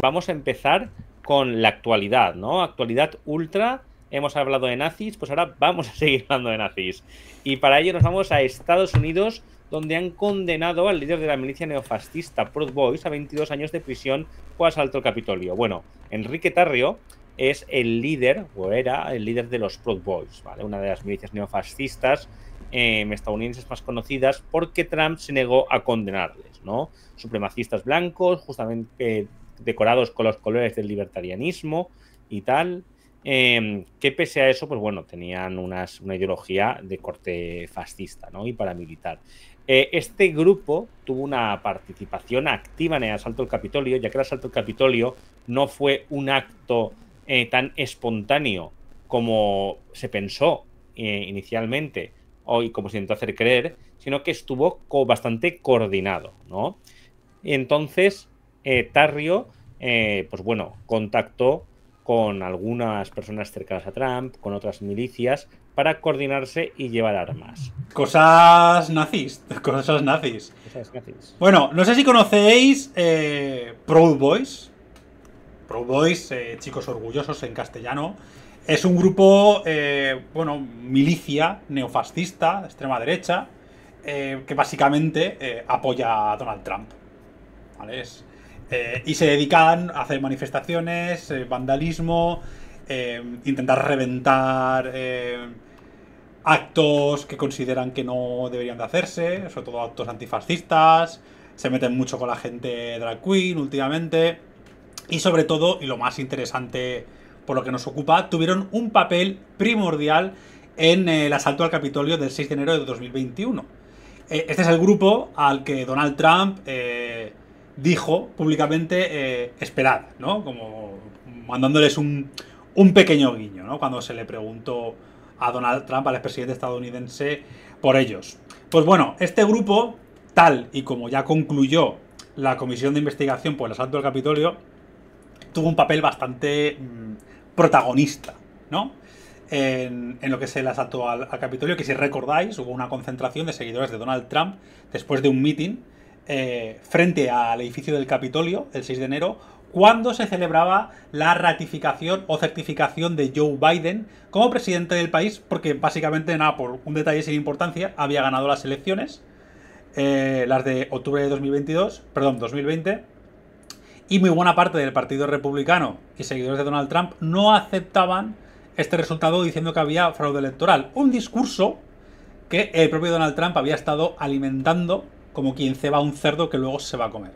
Vamos a empezar con la actualidad, ¿no? Actualidad ultra. Hemos hablado de nazis, pues ahora vamos a seguir hablando de nazis. Y para ello nos vamos a Estados Unidos, donde han condenado al líder de la milicia neofascista Proud Boys a 22 años de prisión por asalto al Capitolio. Bueno, Enrique Tarrio es el líder, o era el líder de los Proud Boys, ¿vale? Una de las milicias neofascistas em, estadounidenses más conocidas porque Trump se negó a condenarles, ¿no? Supremacistas blancos, justamente eh, decorados con los colores del libertarianismo y tal. Em, que pese a eso, pues bueno, tenían unas, una ideología de corte fascista ¿no? y paramilitar. Eh, este grupo tuvo una participación activa en el asalto al Capitolio, ya que el asalto al Capitolio no fue un acto eh, tan espontáneo como se pensó eh, inicialmente o, y como se intentó hacer creer, sino que estuvo bastante coordinado. ¿no? Entonces, eh, Tarrio, eh, pues bueno, contactó con algunas personas cercanas a Trump, con otras milicias, para coordinarse y llevar armas. Cosas nazis, cosas nazis. Bueno, no sé si conocéis Pro eh, Proud Boys. Proud Boys, chicos orgullosos en castellano. Es un grupo, bueno, milicia neofascista, de extrema derecha, que básicamente apoya a Donald Trump. ¿Vale? Es, eh, y se dedican a hacer manifestaciones, eh, vandalismo, eh, intentar reventar actos que consideran que no deberían de hacerse, sobre todo actos antifascistas, se meten mucho con la gente drag queen últimamente, y sobre todo, y lo más interesante por lo que nos ocupa, tuvieron un papel primordial en el asalto al Capitolio del 6 de enero de 2021. este es el grupo al que Donald Trump dijo públicamente, eh, esperad, ¿no? Como mandándoles un, pequeño guiño, ¿no? Cuando se le preguntó a Donald Trump, al expresidente estadounidense, por ellos. Pues bueno, este grupo, tal y como ya concluyó la comisión de investigación por el asalto al Capitolio, tuvo un papel bastante mm, protagonista, ¿no? En, en, lo que es el asalto al, al, Capitolio, que si recordáis, hubo una concentración de seguidores de Donald Trump después de un meeting eh, frente al edificio del Capitolio, el 6 de enero, cuando se celebraba la ratificación o certificación de Joe Biden como presidente del país, porque básicamente, nada, por un detalle sin importancia, había ganado las elecciones, eh, las de octubre de 2022, perdón, 2020, y muy buena parte del Partido Republicano y seguidores de Donald Trump no aceptaban este resultado diciendo que había fraude electoral. Un discurso que el propio Donald Trump había estado alimentando como quien ceba un cerdo que luego se va a comer,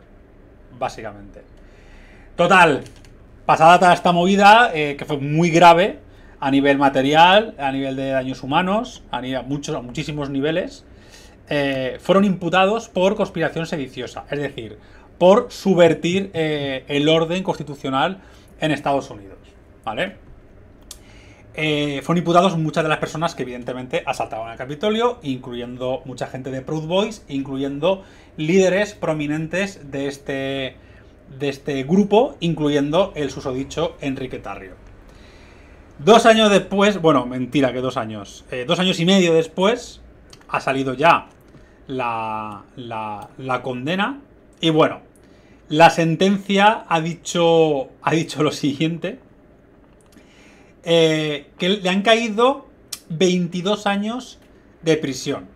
básicamente. Total, pasada toda esta movida, eh, que fue muy grave a nivel material, a nivel de daños humanos, a, muchos, muchísimos niveles, eh, fueron imputados por conspiración sediciosa, es decir, por subvertir eh, el orden constitucional en Estados Unidos. ¿Vale? Eh, fueron imputados muchas de las personas que evidentemente asaltaban el Capitolio, incluyendo mucha gente de Proud Boys, incluyendo líderes prominentes de este, de este grupo, incluyendo el susodicho Enrique Tarrio. Dos años después, bueno, mentira que dos años, eh, dos años y medio después, ha salido ya la, la condena. Y bueno, la sentencia ha dicho, ha dicho lo siguiente. Eh, que le han caído 22 años de prisión.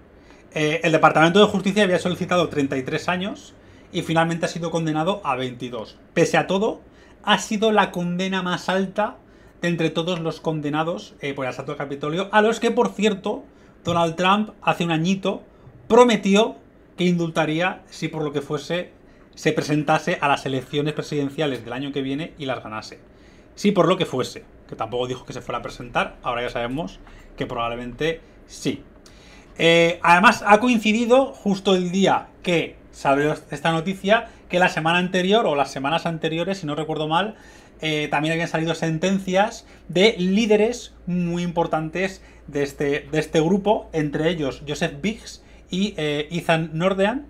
Eh, el Departamento de Justicia había solicitado 33 años y finalmente ha sido condenado a 22. Pese a todo, ha sido la condena más alta de entre todos los condenados eh, por el asalto al Capitolio, a los que, por cierto, Donald Trump hace un añito prometió que indultaría si por lo que fuese se presentase a las elecciones presidenciales del año que viene y las ganase. Si por lo que fuese que tampoco dijo que se fuera a presentar, ahora ya sabemos que probablemente sí. Eh, además, ha coincidido justo el día que salió esta noticia, que la semana anterior o las semanas anteriores, si no recuerdo mal, eh, también habían salido sentencias de líderes muy importantes de este, de este grupo, entre ellos Joseph Biggs y eh, Ethan Nordean,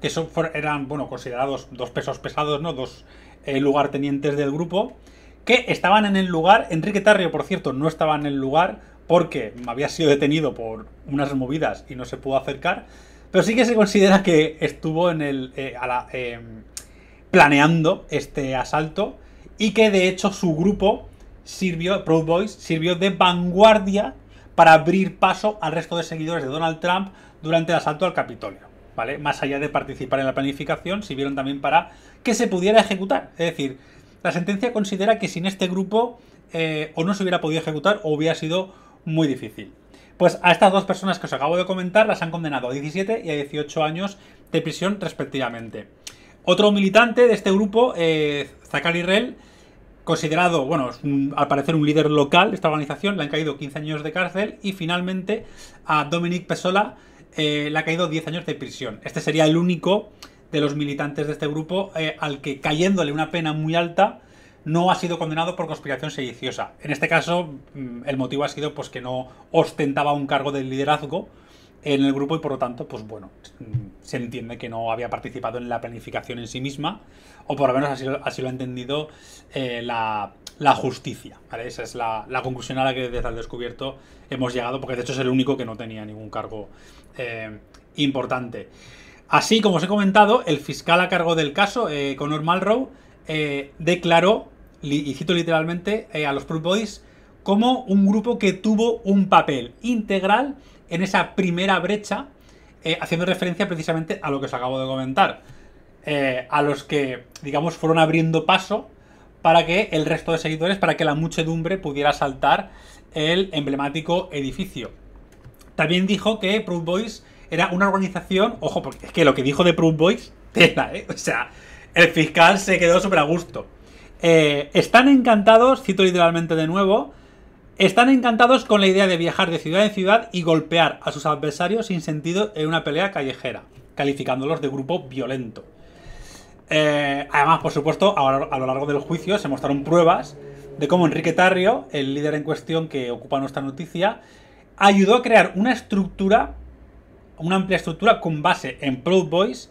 que son, eran bueno, considerados dos pesos pesados, ¿no? dos lugartenientes del grupo que estaban en el lugar. Enrique Tarrio, por cierto, no estaba en el lugar porque había sido detenido por unas movidas y no se pudo acercar. Pero sí que se considera que estuvo en el, eh, em, planeando este asalto y que de hecho su grupo sirvió, Proud Boys, sirvió de vanguardia para abrir paso al resto de seguidores de Donald Trump durante el asalto al Capitolio. ¿Vale? Más allá de participar en la planificación, sirvieron también para que se pudiera ejecutar. Es decir, la sentencia considera que sin este grupo eh, o no se hubiera podido ejecutar o hubiera sido muy difícil. Pues a estas dos personas que os acabo de comentar las han condenado a 17 y a 18 años de prisión respectivamente. Otro militante de este grupo, eh, Zachary considerado, bueno, al parecer un líder local de esta organización, le han caído 15 años de cárcel y finalmente a Dominic Pesola eh, le ha caído 10 años de prisión. Este sería el único de los militantes de este grupo, eh, al que cayéndole una pena muy alta, no ha sido condenado por conspiración sediciosa. En este caso, mm, el motivo ha sido pues que no ostentaba un cargo de liderazgo en el grupo y por lo tanto, pues bueno, mm, se entiende que no había participado en la planificación en sí misma, o por lo menos así, lo ha entendido eh, la, justicia. Esa es la, conclusión a la que desde el descubierto hemos llegado, porque de hecho es el único que no tenía ningún cargo eh, importante. Así, como os he comentado, el fiscal a cargo del caso, eh, Conor Malrow, eh, declaró, y cito literalmente, eh, a los Proud Boys como un grupo que tuvo un papel integral en esa primera brecha, eh, haciendo referencia precisamente a lo que os acabo de comentar, a los que, digamos, fueron abriendo paso para que el resto de seguidores, para que la muchedumbre pudiera saltar el emblemático edificio. También dijo que Proud Boys era una organización, ojo, porque es que lo que dijo de Proof Boys, ¿eh? O sea, el fiscal se quedó súper a gusto. Eh, están encantados, cito literalmente de nuevo, están encantados con la idea de viajar de ciudad en ciudad y golpear a sus adversarios sin sentido en una pelea callejera, calificándolos de grupo violento. Eh, además, por supuesto, a, lo largo del juicio se mostraron pruebas de cómo Enrique Tarrio, el líder en cuestión que ocupa nuestra noticia, ayudó a crear una estructura una amplia estructura con base en Proud Boys,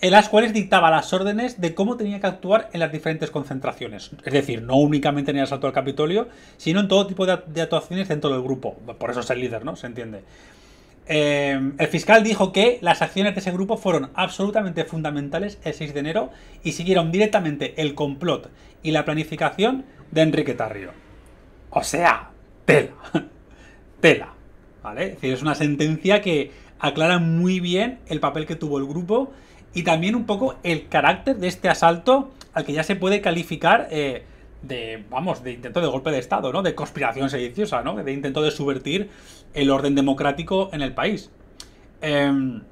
en las cuales dictaba las órdenes de cómo tenía que actuar en las diferentes concentraciones. Es decir, no únicamente en el asalto al Capitolio, sino en todo tipo de, actuaciones dentro del grupo. Por eso es el líder, ¿no? Se entiende. Eh, el fiscal dijo que las acciones de ese grupo fueron absolutamente fundamentales el 6 de enero y siguieron directamente el complot y la planificación de Enrique Tarrio. O sea, tela. tela. ¿Vale? Es decir, es una sentencia que aclara muy bien el papel que tuvo el grupo y también un poco el carácter de este asalto al que ya se puede calificar eh, de, vamos, de intento de golpe de Estado, ¿no? De conspiración sediciosa, ¿no? De intento de subvertir el orden democrático en el país. Em,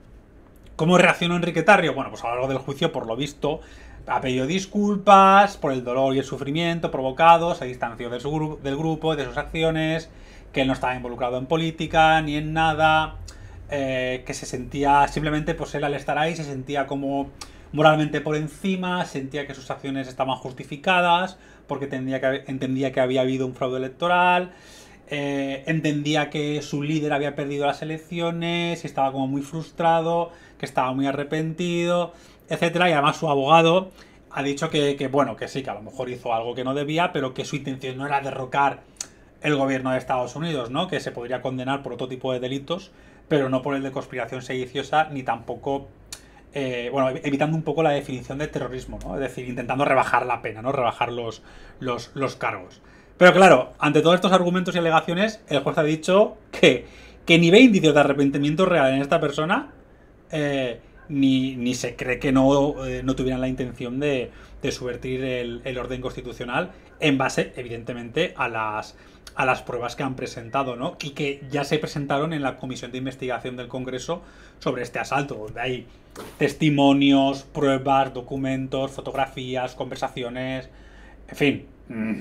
¿Cómo reaccionó Enrique Tarrio? Bueno, pues a lo largo del juicio, por lo visto, ha pedido disculpas por el dolor y el sufrimiento provocados, se distanció del grupo, de sus acciones, que él no estaba involucrado en política ni en nada. Eh, que se sentía simplemente, pues él al estar ahí se sentía como moralmente por encima, sentía que sus acciones estaban justificadas, porque entendía que había habido un fraude electoral, eh, entendía que su líder había perdido las elecciones, y estaba como muy frustrado, que estaba muy arrepentido, etcétera, y además su abogado ha dicho que, bueno, que sí, que a lo mejor hizo algo que no debía, pero que su intención no era derrocar el gobierno de Estados Unidos, ¿no? Que se podría condenar por otro tipo de delitos pero no por el de conspiración sediciosa, ni tampoco, eh, bueno, evitando un poco la definición de terrorismo, ¿no? Es decir, intentando rebajar la pena, ¿no? Rebajar los, los, cargos. Pero claro, ante todos estos argumentos y alegaciones, el juez ha dicho que, que ni ve indicios de arrepentimiento real en esta persona, eh, ni, ni, se cree que eh, no, tuvieran la intención de, de subvertir el, el orden constitucional en base, evidentemente, a las, a las pruebas que han presentado, ¿no? Y que ya se presentaron en la Comisión de Investigación del Congreso sobre este asalto. De ahí testimonios, pruebas, documentos, fotografías, conversaciones, en fin. Mm,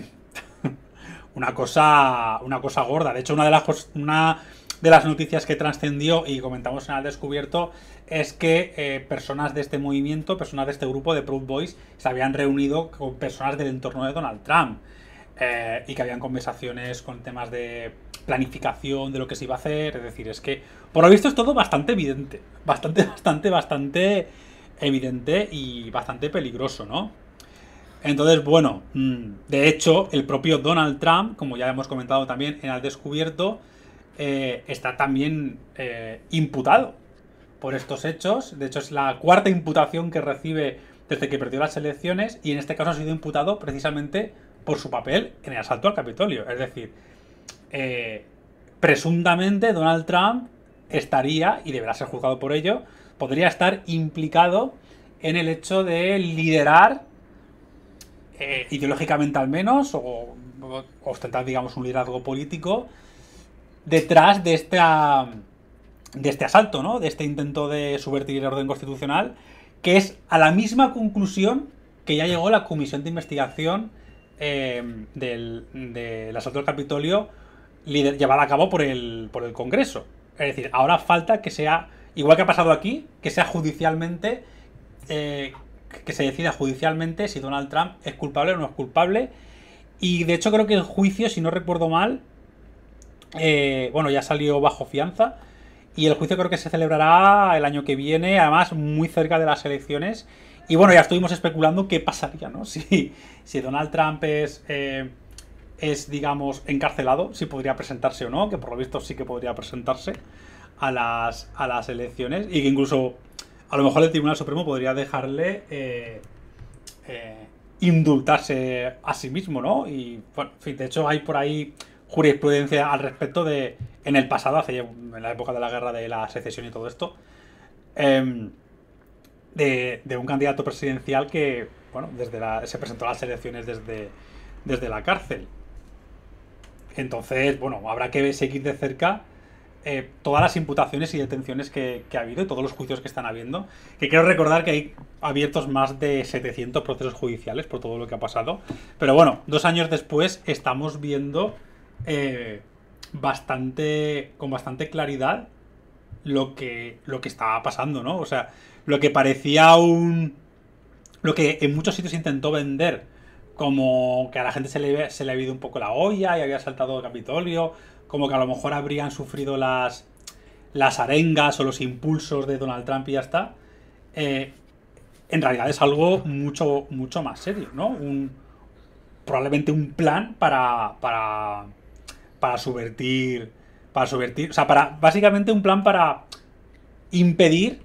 una cosa, una cosa gorda. De hecho, una de las, una de las noticias que trascendió y comentamos en el descubierto es que eh, personas de este movimiento, personas de este grupo de Proud Boys, se habían reunido con personas del entorno de Donald Trump eh, y que habían conversaciones con temas de planificación de lo que se iba a hacer. Es decir, es que por lo visto es todo bastante evidente, bastante, bastante, bastante evidente y bastante peligroso, ¿no? Entonces, bueno, mm, de hecho, el propio Donald Trump, como ya hemos comentado también en Al Descubierto, eh, está también imputado por estos hechos. De hecho, es la cuarta imputación que recibe desde que perdió las elecciones y en este caso ha sido imputado precisamente por su papel en el asalto al Capitolio. Es decir, eh, presuntamente Donald Trump estaría, y deberá ser juzgado por ello, podría estar implicado en el hecho de liderar, eh, ideológicamente al menos, o ostentar, digamos, un liderazgo político, detrás de esta de este asalto, ¿no? De este intento de subvertir el orden constitucional, que es a la misma conclusión que ya llegó la comisión de investigación eh, del, asalto al Capitolio llevada a cabo por el, por el Congreso. Es decir, ahora falta que sea, igual que ha pasado aquí, que sea judicialmente, eh, que se decida judicialmente si Donald Trump es culpable o no es culpable. Y de hecho creo que el juicio, si no recuerdo mal, eh, bueno, ya salió bajo fianza, y el juicio creo que se celebrará el año que viene, además muy cerca de las elecciones. Y bueno, ya estuvimos especulando qué pasaría, ¿no? Si, si Donald Trump es, eh, es, digamos, encarcelado, si podría presentarse o no, que por lo visto sí que podría presentarse a las, a las elecciones. Y que incluso a lo mejor el Tribunal Supremo podría dejarle eh, eh, indultarse a sí mismo, ¿no? Y, bueno, de hecho hay por ahí jurisprudencia al respecto de en el pasado, hace, en la época de la guerra de la secesión y todo esto, em, de, un candidato presidencial que bueno, desde se presentó a las elecciones desde, desde la cárcel. Entonces, bueno, habrá que seguir de cerca eh, todas las imputaciones y detenciones que, ha habido y todos los juicios que están habiendo. Que quiero recordar que hay abiertos más de 700 procesos judiciales por todo lo que ha pasado. Pero bueno, dos años después estamos viendo eh, bastante, con bastante claridad lo que, lo que estaba pasando, ¿no? O sea, lo que parecía un... Lo que en muchos sitios intentó vender como que a la gente se le, se le había ido un poco la olla y había saltado el Capitolio, como que a lo mejor habrían sufrido las, las arengas o los impulsos de Donald Trump y ya está, eh, en realidad es algo mucho, mucho más serio, ¿no? Un, probablemente un plan para, para, para subvertir, para subvertir, o sea, para básicamente un plan para impedir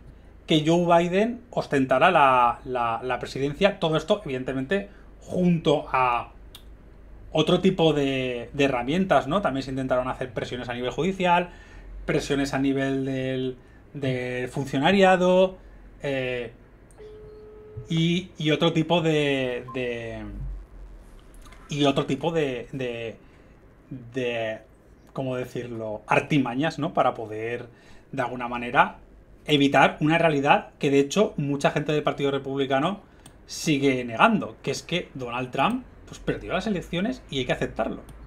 que Joe Biden ostentara la, presidencia. Todo esto, evidentemente, junto a otro tipo de, herramientas, ¿no? También se intentaron hacer presiones a nivel judicial, presiones a nivel del, del funcionariado eh, y, otro tipo de, de y otro tipo de de, ¿cómo decirlo?, artimañas, ¿no? Para poder, de alguna manera, evitar una realidad que, de hecho, mucha gente del Partido Republicano sigue negando, que es que Donald Trump pues, perdió las elecciones y hay que aceptarlo.